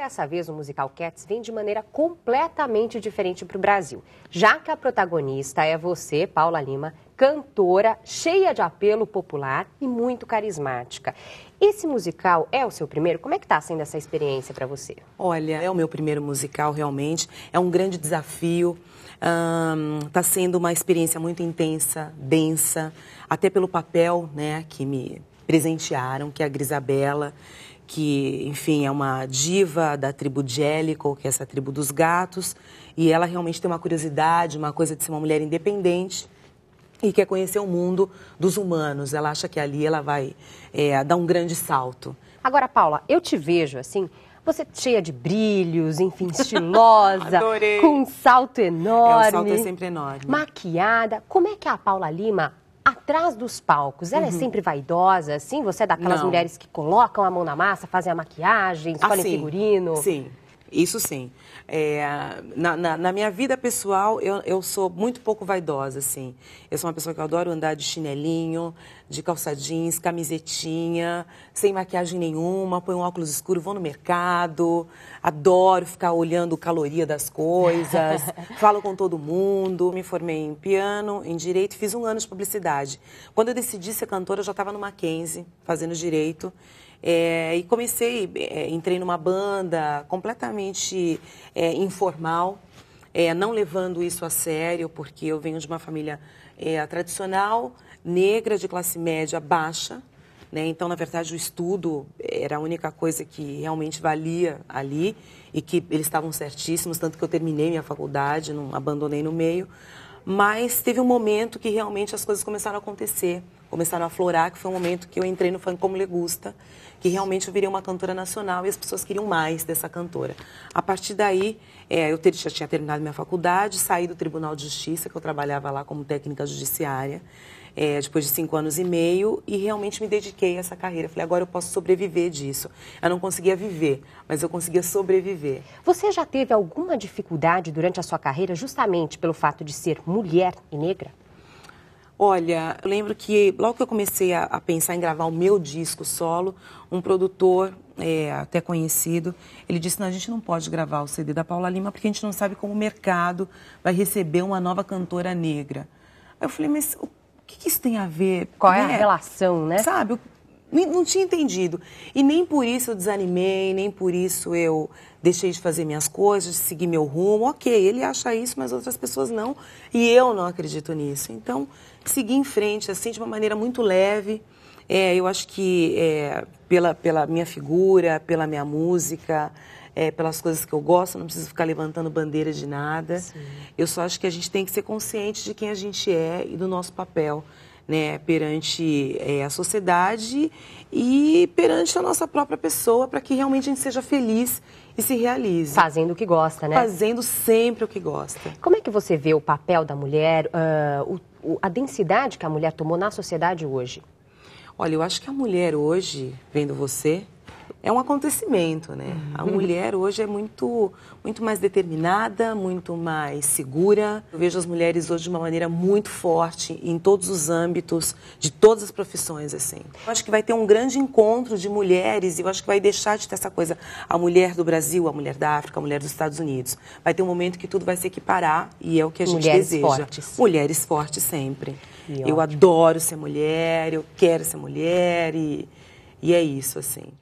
Dessa vez, o musical Cats vem de maneira completamente diferente para o Brasil, já que a protagonista é você, Paula Lima, cantora, cheia de apelo popular e muito carismática. Esse musical é o seu primeiro? Como é que está sendo essa experiência para você? Olha, é o meu primeiro musical realmente, é um grande desafio, está um, sendo uma experiência muito intensa, densa, até pelo papel né, que me presentearam, que é a Grisabela que, enfim, é uma diva da tribo Jellicoe, que é essa tribo dos gatos, e ela realmente tem uma curiosidade, uma coisa de ser uma mulher independente e quer conhecer o mundo dos humanos. Ela acha que ali ela vai é, dar um grande salto. Agora, Paula, eu te vejo assim, você cheia de brilhos, enfim, estilosa, com um salto é, enorme. É, o salto é sempre enorme. Maquiada. Como é que é a Paula Lima trás dos palcos, ela é uhum. é sempre vaidosa, assim? Você é daquelas Não. mulheres que colocam a mão na massa, fazem a maquiagem, escolhem assim, figurino? Sim. Isso sim. É, na, na, na, minha vida pessoal, eu, eu sou muito pouco vaidosa, assim. Eu sou uma pessoa que adoro andar de chinelinho, de calça jeans, camisetinha, sem maquiagem nenhuma, põe um óculos escuro, vou no mercado, adoro ficar olhando caloria das coisas, falo com todo mundo. Me formei em piano, em direito, fiz um ano de publicidade. Quando eu decidi ser cantora, eu já estava no Mackenzie, fazendo direito. É, e comecei, é, entrei numa banda completamente é, informal, é, não levando isso a sério, porque eu venho de uma família é, tradicional, negra, de classe média baixa. Né? Então, na verdade, o estudo era a única coisa que realmente valia ali e que eles estavam certíssimos, tanto que eu terminei minha faculdade, não abandonei no meio. Mas teve um momento que realmente as coisas começaram a acontecer começaram a florar, que foi um momento que eu entrei no funk como legusta, que realmente eu virei uma cantora nacional e as pessoas queriam mais dessa cantora. A partir daí, é, eu ter, já tinha terminado minha faculdade, saí do Tribunal de Justiça, que eu trabalhava lá como técnica judiciária, é, depois de cinco anos e meio, e realmente me dediquei a essa carreira. Falei, agora eu posso sobreviver disso. Eu não conseguia viver, mas eu conseguia sobreviver. Você já teve alguma dificuldade durante a sua carreira, justamente pelo fato de ser mulher e negra? Olha, eu lembro que logo que eu comecei a, a pensar em gravar o meu disco solo, um produtor é, até conhecido, ele disse: não, a gente não pode gravar o CD da Paula Lima porque a gente não sabe como o mercado vai receber uma nova cantora negra. Aí eu falei: mas o que, que isso tem a ver? Qual é, é a né? relação, né? Sabe? Não tinha entendido. E nem por isso eu desanimei, nem por isso eu deixei de fazer minhas coisas, de seguir meu rumo. Ok, ele acha isso, mas outras pessoas não. E eu não acredito nisso. Então, seguir em frente, assim, de uma maneira muito leve. É, eu acho que é, pela, pela minha figura, pela minha música, é, pelas coisas que eu gosto, não preciso ficar levantando bandeira de nada. Sim. Eu só acho que a gente tem que ser consciente de quem a gente é e do nosso papel né, perante é, a sociedade e perante a nossa própria pessoa, para que realmente a gente seja feliz e se realize. Fazendo o que gosta, né? Fazendo sempre o que gosta. Como é que você vê o papel da mulher, uh, o, o, a densidade que a mulher tomou na sociedade hoje? Olha, eu acho que a mulher hoje, vendo você, é um acontecimento, né? A uhum. mulher hoje é muito, muito mais determinada, muito mais segura. Eu vejo as mulheres hoje de uma maneira muito forte em todos os âmbitos, de todas as profissões, assim. Eu acho que vai ter um grande encontro de mulheres e eu acho que vai deixar de ter essa coisa a mulher do Brasil, a mulher da África, a mulher dos Estados Unidos. Vai ter um momento que tudo vai se equiparar e é o que a gente mulheres deseja. Fortes. Mulheres fortes sempre. E eu ótimo. adoro ser mulher, eu quero ser mulher e, e é isso, assim.